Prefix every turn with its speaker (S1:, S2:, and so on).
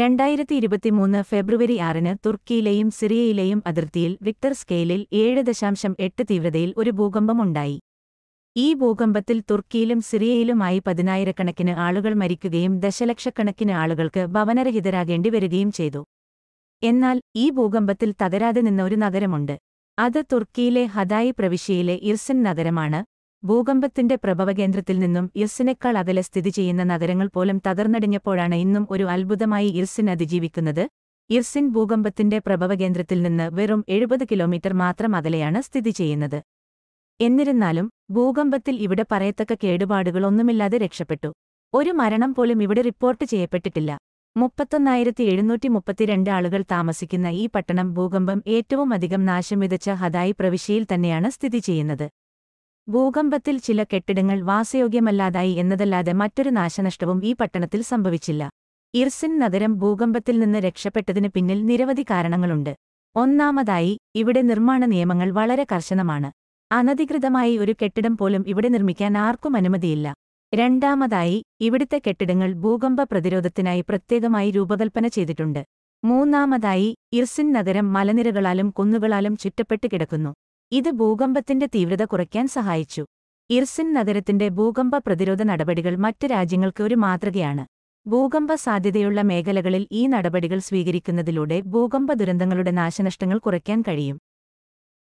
S1: രണ്ടായിരത്തി ഇരുപത്തിമൂന്ന് ഫെബ്രുവരി ആറിന് തുർക്കിയിലെയും സിറിയയിലെയും അതിർത്തിയിൽ വിക്ടർ സ്കെയിലിൽ ഏഴ് ദശാംശം എട്ട് തീവ്രതയിൽ ഒരു ഭൂകമ്പമുണ്ടായി ഈ ഭൂകമ്പത്തിൽ തുർക്കിയിലും സിറിയയിലുമായി പതിനായിരക്കണക്കിന് ആളുകൾ മരിക്കുകയും ദശലക്ഷക്കണക്കിന് ആളുകൾക്ക് ഭവനരഹിതരാകേണ്ടി വരികയും ചെയ്തു എന്നാൽ ഈ ഭൂകമ്പത്തിൽ തകരാതെ നിന്ന ഒരു നഗരമുണ്ട് അത് തുർക്കിയിലെ ഹദായി പ്രവിശ്യയിലെ ഇർസൻ നഗരമാണ് ഭൂകമ്പത്തിന്റെ പ്രഭവകേന്ദ്രത്തിൽ നിന്നും ഇർസിനേക്കാൾ അകലെ സ്ഥിതി ചെയ്യുന്ന നഗരങ്ങൾ പോലും തകർന്നടിഞ്ഞപ്പോഴാണ് ഇന്നും ഒരു അത്ഭുതമായി ഇർസിൻ അതിജീവിക്കുന്നത് ഇർസിൻ ഭൂകമ്പത്തിന്റെ പ്രഭവകേന്ദ്രത്തിൽ നിന്ന് വെറും എഴുപത് കിലോമീറ്റർ മാത്രം അകലെയാണ് സ്ഥിതി ചെയ്യുന്നത് എന്നിരുന്നാലും ഭൂകമ്പത്തിൽ ഇവിടെ പറയത്തക്ക കേടുപാടുകളൊന്നുമില്ലാതെ രക്ഷപ്പെട്ടു ഒരു മരണം പോലും ഇവിടെ റിപ്പോർട്ട് ചെയ്യപ്പെട്ടിട്ടില്ല മുപ്പത്തൊന്നായിരത്തി എഴുന്നൂറ്റി മുപ്പത്തിരണ്ട് ആളുകൾ താമസിക്കുന്ന ഈ പട്ടണം ഭൂകമ്പം ഏറ്റവും അധികം നാശം വിതച്ച ഹദായി പ്രവിശ്യയിൽ തന്നെയാണ് സ്ഥിതി ചെയ്യുന്നത് ഭൂകമ്പത്തിൽ ചില കെട്ടിടങ്ങൾ വാസയോഗ്യമല്ലാതായി എന്നതല്ലാതെ മറ്റൊരു നാശനഷ്ടവും ഈ പട്ടണത്തിൽ സംഭവിച്ചില്ല ഇർസിൻ നഗരം ഭൂകമ്പത്തിൽ നിന്ന് രക്ഷപ്പെട്ടതിന് പിന്നിൽ നിരവധി കാരണങ്ങളുണ്ട് ഒന്നാമതായി ഇവിടെ നിർമ്മാണ നിയമങ്ങൾ വളരെ കർശനമാണ് അനധികൃതമായി ഒരു കെട്ടിടം പോലും ഇവിടെ നിർമ്മിക്കാൻ ആർക്കും അനുമതിയില്ല രണ്ടാമതായി ഇവിടുത്തെ കെട്ടിടങ്ങൾ ഭൂകമ്പ പ്രതിരോധത്തിനായി പ്രത്യേകമായി രൂപകൽപ്പന ചെയ്തിട്ടുണ്ട് മൂന്നാമതായി ഇർസിൻ നഗരം മലനിരകളാലും കുന്നുകളാലും ചുറ്റപ്പെട്ട് കിടക്കുന്നു ഇത് ഭൂകമ്പത്തിന്റെ തീവ്രത കുറയ്ക്കാൻ സഹായിച്ചു ഇർസിൻ നഗരത്തിന്റെ ഭൂകമ്പ പ്രതിരോധ നടപടികൾ മറ്റ് രാജ്യങ്ങൾക്ക് ഒരു മാതൃകയാണ് ഭൂകമ്പ സാധ്യതയുള്ള മേഖലകളിൽ ഈ നടപടികൾ സ്വീകരിക്കുന്നതിലൂടെ ഭൂകമ്പ ദുരന്തങ്ങളുടെ നാശനഷ്ടങ്ങൾ കുറയ്ക്കാൻ കഴിയും